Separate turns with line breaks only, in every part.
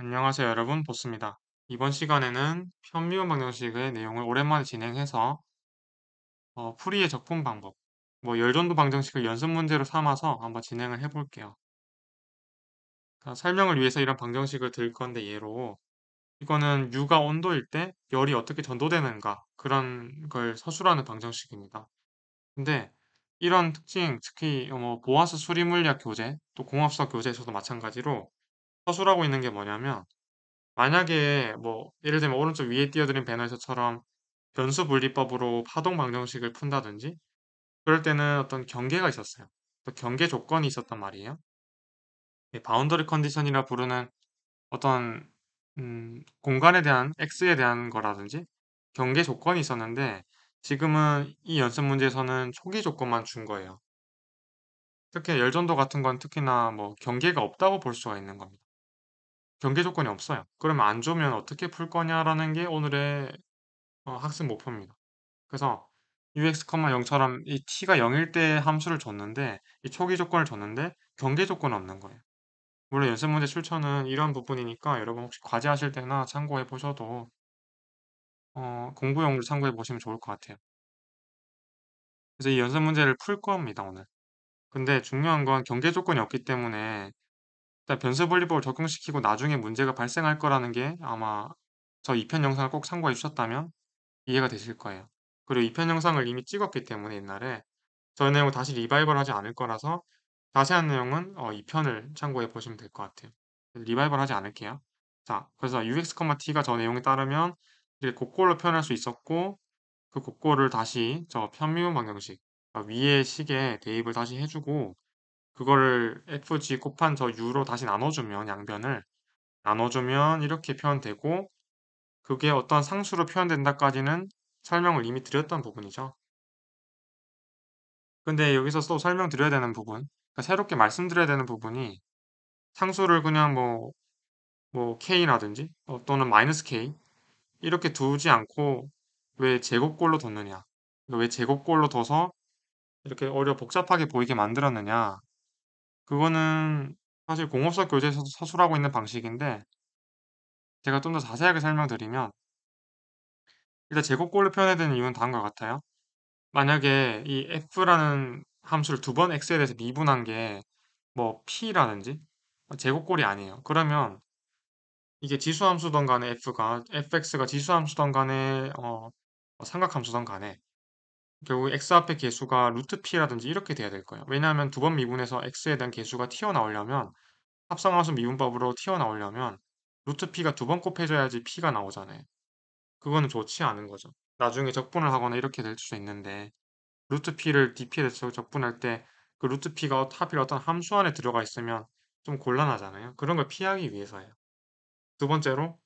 안녕하세요 여러분 보스입니다. 이번 시간에는 편미분 방정식의 내용을 오랜만에 진행해서 어, 풀이의 적분 방법, 뭐 열전도 방정식을 연습 문제로 삼아서 한번 진행을 해볼게요. 자, 그러니까 설명을 위해서 이런 방정식을 들 건데 예로 이거는 유가 온도일 때 열이 어떻게 전도되는가 그런 걸 서술하는 방정식입니다. 근데 이런 특징, 특히 뭐 보아스 수리물리학 교재, 또 공업수학 교재에서도 마찬가지로 서술하고 있는 게 뭐냐면 만약에 뭐 예를 들면 오른쪽 위에 띄어드린 배너에서처럼 변수 분리법으로 파동 방정식을 푼다든지 그럴 때는 어떤 경계가 있었어요. 또 경계 조건이 있었단 말이에요. 예, 바운더리 컨디션이라 부르는 어떤 음, 공간에 대한 x에 대한 거라든지 경계 조건이 있었는데 지금은 이 연습 문제에서는 초기 조건만 준 거예요. 특히 열전도 같은 건 특히나 뭐 경계가 없다고 볼 수가 있는 겁니다. 경계 조건이 없어요. 그러면 안 좋으면 어떻게 풀 거냐라는 게 오늘의 어, 학습 목표입니다. 그래서 UX, 0처럼 이 t가 0일 때 함수를 줬는데 이 초기 조건을 줬는데 경계 조건은 없는 거예요. 물론 연습 문제 출처는 이런 부분이니까 여러분 혹시 과제하실 때나 참고해 보셔도 어, 공부용으로 참고해 보시면 좋을 것 같아요. 그래서 이 연습 문제를 풀 겁니다, 오늘. 근데 중요한 건 경계 조건이 없기 때문에 변수 분리법을 적용시키고 나중에 문제가 발생할 거라는 게 아마 저 2편 영상을 꼭 참고해 주셨다면 이해가 되실 거예요. 그리고 2편 영상을 이미 찍었기 때문에 옛날에 저의 내용을 다시 리바이벌 하지 않을 거라서 자세한 내용은 어, 2편을 참고해 보시면 될 것 같아요. 리바이벌 하지 않을게요. 자, 그래서 ux,t가 저 내용에 따르면 이렇게 곡골로 표현할 수 있었고 그 곡골을 다시 저 편미분 방정식 아, 위의 식에 대입을 다시 해주고 그거를 FG 곱한 저 U로 다시 나눠주면 양변을 나눠주면 이렇게 표현되고 그게 어떤 상수로 표현된다까지는 설명을 이미 드렸던 부분이죠. 근데 여기서 또 설명드려야 되는 부분, 그러니까 새롭게 말씀드려야 되는 부분이 상수를 그냥 뭐, 뭐 k라든지 어 또는 마이너스 k 이렇게 두지 않고 왜 제곱골로 뒀느냐, 왜 제곱골로 둬서 이렇게 어려 복잡하게 보이게 만들었느냐 그거는 사실 공업사 교재에서도 서술하고 있는 방식인데 제가 좀 더 자세하게 설명드리면 일단 제곱골로 표현해드는 이유는 다음과 같아요. 만약에 이 f라는 함수를 두 번 x에 대해서 미분한 게 뭐 p라든지 뭐 제곱골이 아니에요. 그러면 이게 지수함수던 간에 f가 fx가 지수함수던 간에 어, 뭐 삼각함수던 간에 결국 x 앞에 개수가 루트 p라든지 이렇게 돼야 될 거예요. 왜냐하면 두 번 미분해서 x에 대한 개수가 튀어나오려면 합성함수 미분법으로 튀어나오려면 루트 p가 두 번 곱해져야지 p가 나오잖아요. 그거는 좋지 않은 거죠. 나중에 적분을 하거나 이렇게 될 수도 있는데 루트 p를 dp에 대해서 적분할 때 그 루트 p가 하필 어떤 함수 안에 들어가 있으면 좀 곤란하잖아요. 그런 걸 피하기 위해서예요. 두 번째로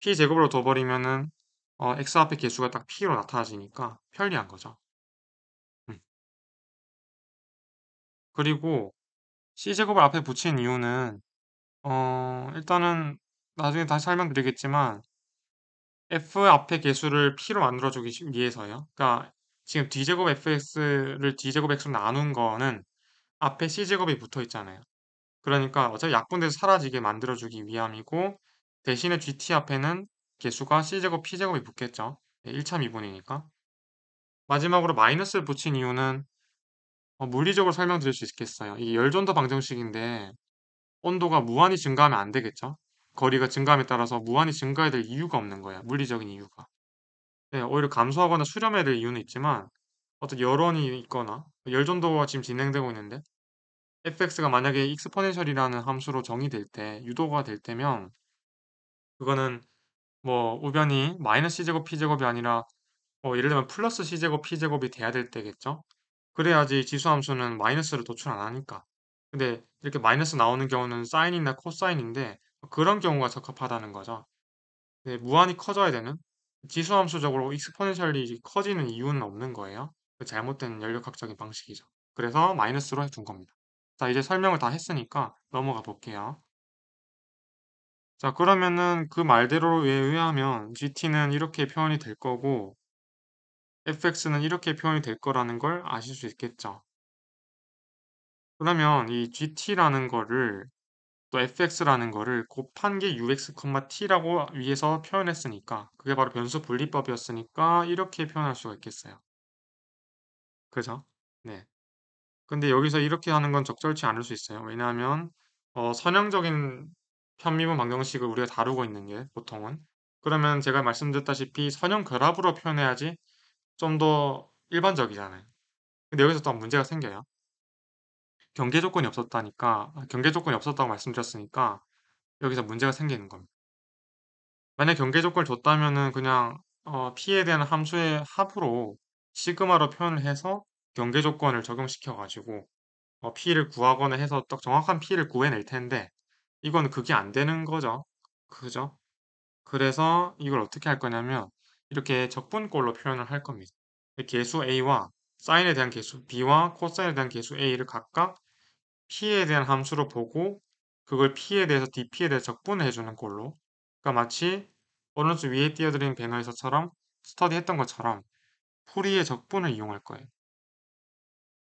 p 제곱으로 둬버리면은 어, x 앞에 개수가 딱 p로 나타나지니까 편리한 거죠. 음. 그리고 c제곱을 앞에 붙인 이유는 어, 일단은 나중에 다시 설명드리겠지만 f 앞에 개수를 p로 만들어주기 위해서요. 그러니까 지금 d제곱 fx를 d제곱 x로 나눈 거는 앞에 c제곱이 붙어 있잖아요. 그러니까 어차피 약분돼서 사라지게 만들어주기 위함이고 대신에 gt 앞에는 개수가 c제곱 p제곱이 붙겠죠. 1차 예, 미분이니까. 마지막으로 마이너스를 붙인 이유는 어, 물리적으로 설명드릴 수 있겠어요. 이 열전도 방정식인데 온도가 무한히 증가하면 안 되겠죠. 거리가 증가함에 따라서 무한히 증가해야 될 이유가 없는 거예요. 물리적인 이유가. 네, 오히려 감소하거나 수렴해야 될 이유는 있지만 어떤 여론이 있거나 열전도가 지금 진행되고 있는데 fx가 만약에 익스포넨셜이라는 함수로 정의될 때 유도가 될 때면 그거는 뭐 우변이 마이너스 c제곱 p제곱이 아니라 뭐 예를 들면 플러스 c제곱 p제곱이 돼야 될 때겠죠? 그래야지 지수함수는 마이너스를 도출 안 하니까. 근데 이렇게 마이너스 나오는 경우는 사인이나 코사인인데 그런 경우가 적합하다는 거죠. 네, 무한히 커져야 되는 지수함수적으로 익스포넨셜리 커지는 이유는 없는 거예요. 그 잘못된 연력학적인 방식이죠. 그래서 마이너스로 해둔 겁니다. 자, 이제 설명을 다 했으니까 넘어가 볼게요. 자 그러면은 그 말대로 예외하면 gt는 이렇게 표현이 될 거고 fx는 이렇게 표현이 될 거라는 걸 아실 수 있겠죠. 그러면 이 gt라는 거를 또 fx라는 거를 곱한 게 ux,t라고 위에서 표현했으니까 그게 바로 변수 분리법이었으니까 이렇게 표현할 수가 있겠어요. 그죠? 네. 근데 여기서 이렇게 하는 건 적절치 않을 수 있어요. 왜냐하면 어, 선형적인 편미분 방정식을 우리가 다루고 있는 게 보통은 그러면 제가 말씀드렸다시피 선형 결합으로 표현해야지 좀 더 일반적이잖아요. 근데 여기서 또 문제가 생겨요. 경계 조건이 없었다니까 아, 경계 조건이 없었다고 말씀드렸으니까 여기서 문제가 생기는 겁니다. 만약 경계 조건을 줬다면은 그냥 어, p에 대한 함수의 합으로 시그마로 표현을 해서 경계 조건을 적용시켜 가지고 어, p를 구하거나 해서 딱 정확한 p를 구해낼 텐데 이건 그게 안 되는 거죠. 그죠? 그래서 이걸 어떻게 할 거냐면 이렇게 적분꼴로 표현을 할 겁니다. 개수 a와 사인에 대한 개수 b와 코사인에 대한 개수 a를 각각 p에 대한 함수로 보고 그걸 p에 대해서 dp에 대해 적분해 주는 꼴로 그러니까 마치 오른쪽 위에 띄어드린 배너에서처럼 스터디했던 것처럼 풀이의 적분을 이용할 거예요.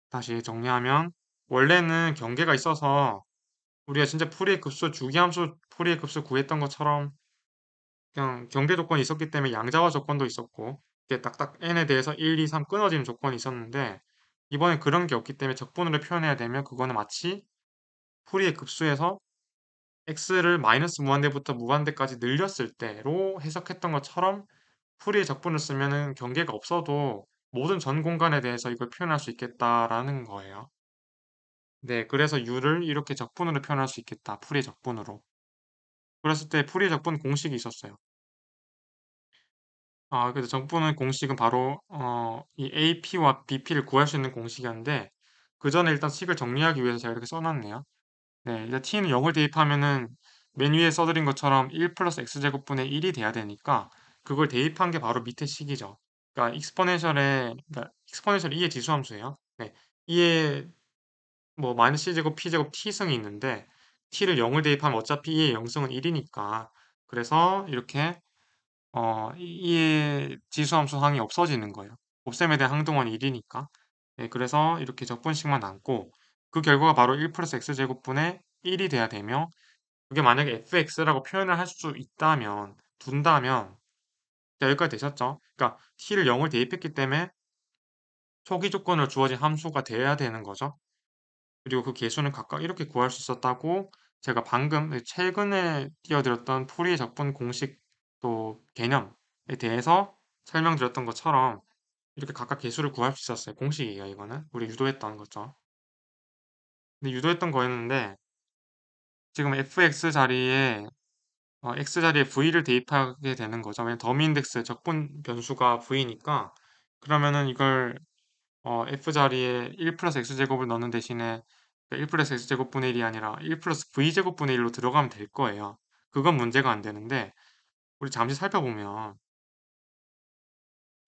다시 정리하면 원래는 경계가 있어서 우리가 진짜 풀이의 급수, 주기함수 풀이의 급수 구했던 것처럼 그냥 경계 조건이 있었기 때문에 양자화 조건도 있었고 이게 딱딱 n에 대해서 1, 2, 3 끊어지는 조건이 있었는데 이번에 그런 게 없기 때문에 적분으로 표현해야 되면 그거는 마치 풀이의 급수에서 x를 마이너스 무한대부터 무한대까지 늘렸을 때로 해석했던 것처럼 풀이의 적분을 쓰면 경계가 없어도 모든 전 공간에 대해서 이걸 표현할 수 있겠다라는 거예요. 네, 그래서 U를 이렇게 적분으로 표현할 수 있겠다. 풀이 적분으로. 그랬을 때 풀이 적분 공식이 있었어요. 아, 그래서 적분의 공식은 바로 어, 이 AP와 BP를 구할 수 있는 공식이었는데 그 전에 일단 식을 정리하기 위해서 제가 이렇게 써놨네요. 네, 일단 T는 0을 대입하면은 맨 위에 써드린 것처럼 1 플러스 X제곱분의 1이 돼야 되니까 그걸 대입한 게 바로 밑에 식이죠. 그러니까 익스포네셜의, 그러니까 익스포네셜 2의 지수함수예요. 네, 2의 뭐 마이너스 c제곱 p제곱 t승이 있는데 t를 0을 대입하면 어차피 2의 0승은 1이니까 그래서 이렇게 어 2의 지수함수 항이 없어지는 거예요. 곱셈에 대한 항등원이 1이니까 네, 예, 그래서 이렇게 적분식만 남고 그 결과가 바로 1 플러스 x제곱분의 1이 돼야 되며 그게 만약에 fx라고 표현을 할 수 있다면 둔다면 여기까지 되셨죠? 그러니까 t를 0을 대입했기 때문에 초기 조건으로 주어진 함수가 돼야 되는 거죠. 그리고 그 개수는 각각 이렇게 구할 수 있었다고 제가 방금 최근에 띄어드렸던 풀이 적분 공식 또 개념에 대해서 설명드렸던 것처럼 이렇게 각각 개수를 구할 수 있었어요. 공식이에요, 이거는. 우리 유도했던 거죠. 근데 유도했던 거였는데 지금 fx 자리에 어, x 자리에 v를 대입하게 되는 거죠. 왜냐면 더미 인덱스 적분 변수가 v니까 그러면은 이걸 어, F자리에 1 플러스 X제곱을 넣는 대신에 1 그 플러스 X제곱분의 1이 아니라 1 플러스 V제곱분의 1로 들어가면 될 거예요. 그건 문제가 안 되는데 우리 잠시 살펴보면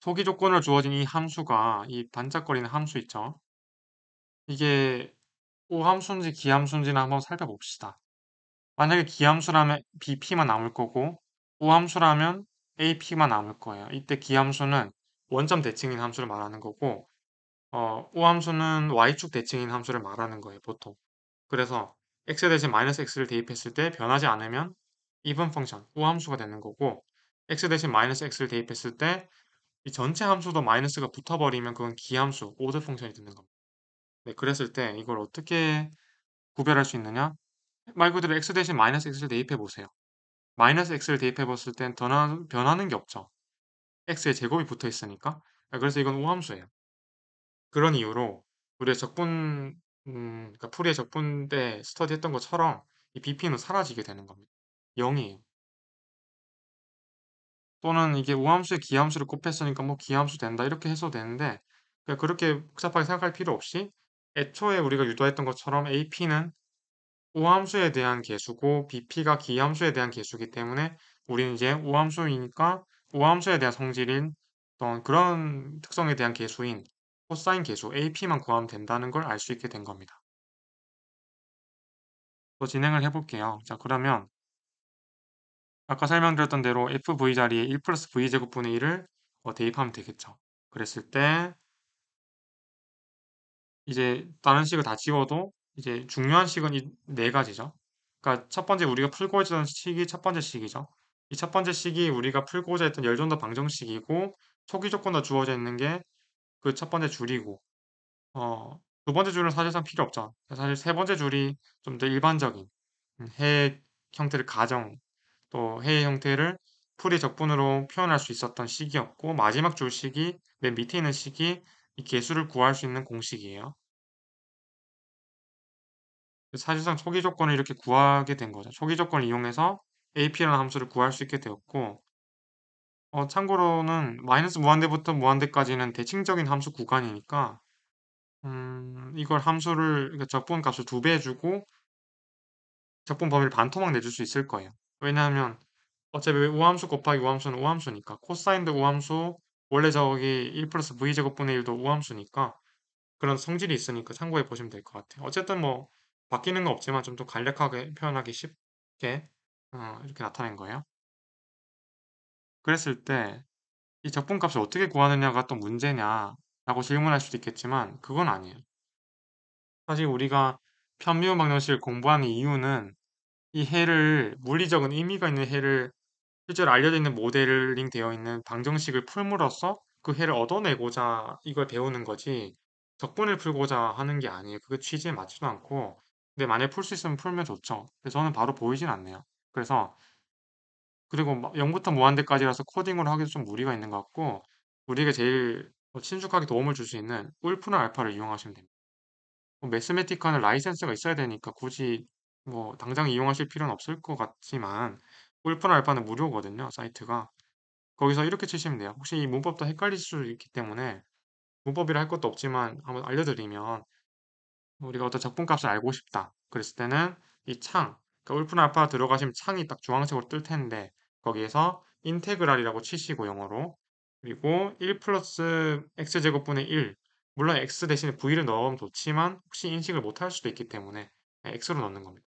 소기 조건을 주어진 이 함수가 이 반짝거리는 함수 있죠. 이게 오함수인지 기함수인지는 한번 살펴봅시다. 만약에 기함수라면 BP만 남을 거고 오함수라면 AP만 남을 거예요. 이때 기함수는 원점 대칭인 함수를 말하는 거고 어, O 함수는 y축 대칭인 함수를 말하는 거예요, 보통. 그래서 x 대신 마이너스 x를 대입했을 때 변하지 않으면 even 펑션, O 함수가 되는 거고 x 대신 마이너스 x를 대입했을 때 이 전체 함수도 마이너스가 붙어버리면 그건 기함수, 오드 펑션이 되는 겁니다. 네, 그랬을 때 이걸 어떻게 구별할 수 있느냐? 말 그대로 x 대신 마이너스 x를 대입해 보세요. 마이너스 x를 대입해 봤을 땐 변하, 는게 없죠. x의 제곱이 붙어 있으니까. 아, 그래서 이건 오함수예요. 그런 이유로 우리의 적분, 음, 그러니까 풀이의 적분 때 스터디했던 것처럼 이 BP는 사라지게 되는 겁니다. 0이에요. 또는 이게 우함수에 기함수를 곱했으니까 뭐 기함수 된다 이렇게 해서 되는데 그러니까 그렇게 복잡하게 생각할 필요 없이 애초에 우리가 유도했던 것처럼 AP는 우함수에 대한 개수고 BP가 기함수에 대한 개수이기 때문에 우리는 이제 우함수이니까 우함수에 대한 성질인 어떤 그런 특성에 대한 개수인 코사인 계수 ap만 구하면 된다는 걸 알 수 있게 된 겁니다. 또 진행을 해볼게요. 자 그러면 아까 설명드렸던 대로 fv 자리에 1 플러스 v제곱분의 1을 어, 대입하면 되겠죠. 그랬을 때 이제 다른 식을 다 지워도 이제 중요한 식은 이 네 가지죠. 그러니까 첫 번째 우리가 풀고자 했던 식이 첫 번째 식이죠. 이 첫 번째 식이 우리가 풀고자 했던 열존도 방정식이고 초기 조건도 주어져 있는 게 그첫 번째 줄이고 어, 두 번째 줄은 사실상 필요 없죠. 사실 세 번째 줄이 좀 더 일반적인 음, 해 형태를 가정 또해의 형태를 풀이 적분으로 표현할 수 있었던 식이었고 마지막 줄식이 맨 밑에 있는 식이 이 개수를 구할 수 있는 공식이에요. 사실상 초기 조건을 이렇게 구하게 된 거죠. 초기 조건을 이용해서 AP라는 함수를 구할 수 있게 되었고 어, 참고로는 마이너스 무한대부터 무한대까지는 대칭적인 함수 구간이니까 음, 이걸 함수를 그러니까 적분 값을 두배 해주고 적분 범위를 반토막 내줄 수 있을 거예요. 왜냐하면 어차피 우함수 곱하기 우함수는 우함수니까 코사인드 우함수 원래 저기 1 플러스 v제곱분의 1도 우함수니까 그런 성질이 있으니까 참고해 보시면 될 것 같아요. 어쨌든 뭐 바뀌는 거 없지만 좀 더 간략하게 표현하기 쉽게 어, 이렇게 나타낸 거예요. 그랬을 때 이 적분값을 어떻게 구하느냐가 또 문제냐라고 질문할 수도 있겠지만 그건 아니에요. 사실 우리가 편미운 방정식을 공부하는 이유는 이 해를 물리적인 의미가 있는 해를 실제로 알려져 있는 모델링 되어 있는 방정식을 풀므로써 그 해를 얻어내고자 이걸 배우는 거지 적분을 풀고자 하는 게 아니에요. 그게 취지에 맞지도 않고 근데 만약에 풀 수 있으면 풀면 좋죠. 그래서 저는 바로 보이진 않네요. 그래서 그리고 0부터 무한대까지라서 코딩을 하기도 좀 무리가 있는 것 같고 우리에게 제일 뭐 친숙하게 도움을 줄 수 있는 울프나 알파를 이용하시면 됩니다. 뭐매스메틱하는 라이센스가 있어야 되니까 굳이 뭐 당장 이용하실 필요는 없을 것 같지만 울프나 알파는 무료거든요. 사이트가. 거기서 이렇게 치시면 돼요. 혹시 이 문법도 헷갈릴 수 있기 때문에 문법이라 할 것도 없지만 한번 알려드리면 우리가 어떤 적분값을 알고 싶다. 그랬을 때는 이 창, 그러니까 울프나 알파 들어가시면 창이 딱 주황색으로 뜰 텐데 거기에서 인테그랄이라고 치시고 영어로 그리고 1 플러스 x제곱분의 1 물론 x 대신에 v를 넣으면 좋지만 혹시 인식을 못할 수도 있기 때문에 x로 넣는 겁니다.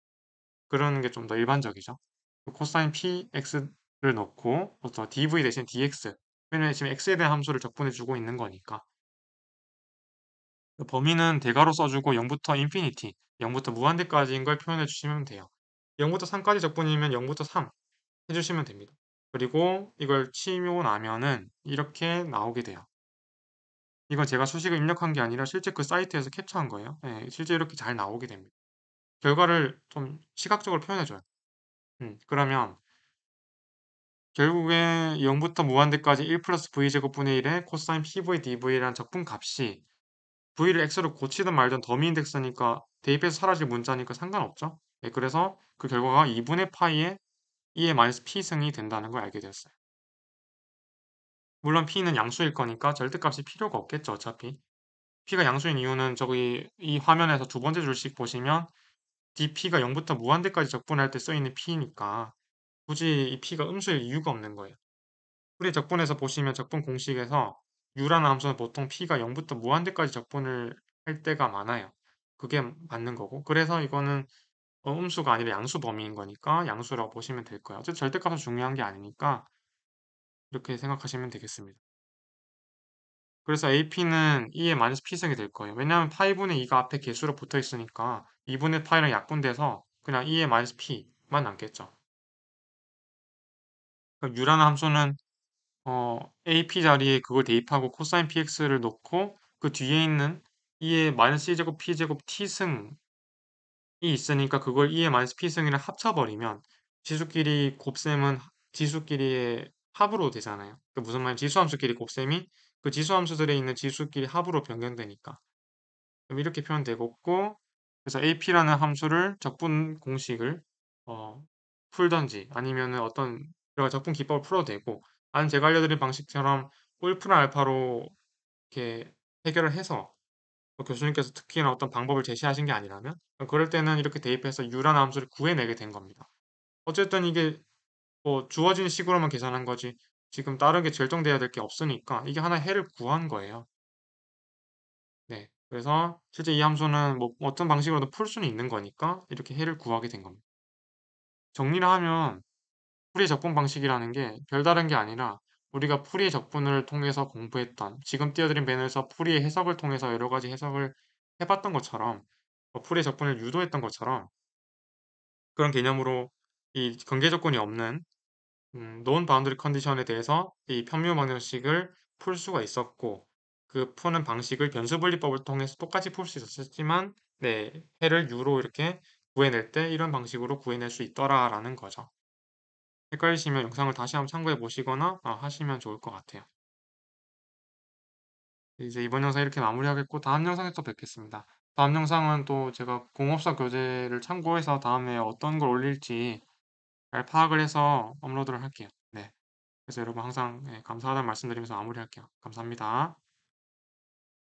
그런 게 좀 더 일반적이죠. 그 코사인 px를 넣고 보통 dv 대신 dx 왜냐면 지금 x에 대한 함수를 적분해주고 있는 거니까 그 범위는 대괄호 써주고 0부터 인피니티, 0부터 무한대까지인 걸 표현해 주시면 돼요. 0부터 3까지 적분이면 0부터 3, 해주시면 됩니다. 그리고 이걸 치고 나면은 이렇게 나오게 돼요. 이건 제가 수식을 입력한 게 아니라 실제 그 사이트에서 캡처한 거예요. 네, 실제 이렇게 잘 나오게 됩니다. 결과를 좀 시각적으로 표현해줘요. 음, 그러면 결국에 0부터 무한대까지 1 플러스 v제곱분의 1에 코사인 pv dv라는 적분값이 v를 x로 고치든 말든 더미 인덱스니까 대입해서 사라질 문자니까 상관없죠. 네, 그래서 그 결과가 2분의 파이의 2의 e 마이너 p승이 된다는 걸 알게 되었어요. 물론 p는 양수일 거니까 절대값이 필요가 없겠죠 어차피. p가 양수인 이유는 저기 이 화면에서 두 번째 줄씩 보시면 dp가 0부터 무한대까지 적분할 때 써있는 p니까 굳이 이 p가 음수일 이유가 없는 거예요. 우리 적분에서 보시면 적분 공식에서 u라는 함수는 보통 p가 0부터 무한대까지 적분을 할 때가 많아요. 그게 맞는 거고 그래서 이거는 음수가 아니라 양수 범위인 거니까 양수라고 보시면 될 거예요. 어쨌든 절대값은 중요한 게 아니니까 이렇게 생각하시면 되겠습니다. 그래서 AP는 2의 마이너스 P승이 될 거예요. 왜냐하면 파이분의 2가 앞에 개수로 붙어 있으니까 2분의 파이랑 약분돼서 그냥 2의 마이너스 P만 남겠죠. 그럼 그러니까 유라는 함수는 어, AP 자리에 그걸 대입하고 코사인 PX를 놓고 그 뒤에 있는 2의 마이너스 C제곱 P제곱 T승 이 있으니까 그걸 e m p승이랑 합쳐버리면 지수끼리 곱셈은 지수끼리의 합으로 되잖아요. 그 무슨 말인지 지수함수끼리 곱셈이 그 지수함수들에 있는 지수끼리 합으로 변경되니까. 그럼 이렇게 표현되고있고 그래서 ap라는 함수를 적분 공식을 어, 풀던지 아니면 어떤 여러 적분 기법을 풀어도 되고 아니면 제가 알려드린 방식처럼 골프나 알파로 이렇게 해결을 해서 뭐 교수님께서 특히나 어떤 방법을 제시하신 게 아니라면 그럴 때는 이렇게 대입해서 유란 라 함수를 구해내게 된 겁니다. 어쨌든 이게 뭐 주어진 식으로만 계산한 거지 지금 다른 게절정돼야될 게 없으니까 이게 하나의 해를 구한 거예요. 네, 그래서 실제 이 함수는 뭐 어떤 방식으로도 풀 수는 있는 거니까 이렇게 해를 구하게 된 겁니다. 정리를 하면 풀이 적분 방식이라는 게 별다른 게 아니라 우리가 풀이 적분을 통해서 공부했던 지금 띄어드린 배에서 풀이의 해석을 통해서 여러 가지 해석을 해봤던 것처럼 어, 풀의 적분을 유도했던 것처럼 그런 개념으로 이 경계 조건이 없는 음, 논 바운드리 컨디션에 대해서 이 편미호 방정식을 풀 수가 있었고 그 푸는 방식을 변수분리법을 통해서 똑같이 풀 수 있었지만 네 해를 유로 이렇게 구해낼 때 이런 방식으로 구해낼 수 있더라라는 거죠. 헷갈리시면 영상을 다시 한번 참고해 보시거나 아, 하시면 좋을 것 같아요. 이제 이번 영상 이렇게 마무리하겠고 다음 영상에 또 뵙겠습니다. 다음 영상은 또 제가 공업사 교재를 참고해서 다음에 어떤 걸 올릴지 잘 파악을 해서 업로드를 할게요. 네. 그래서 여러분 항상 예, 감사하다는 말씀드리면서 마무리할게요. 감사합니다.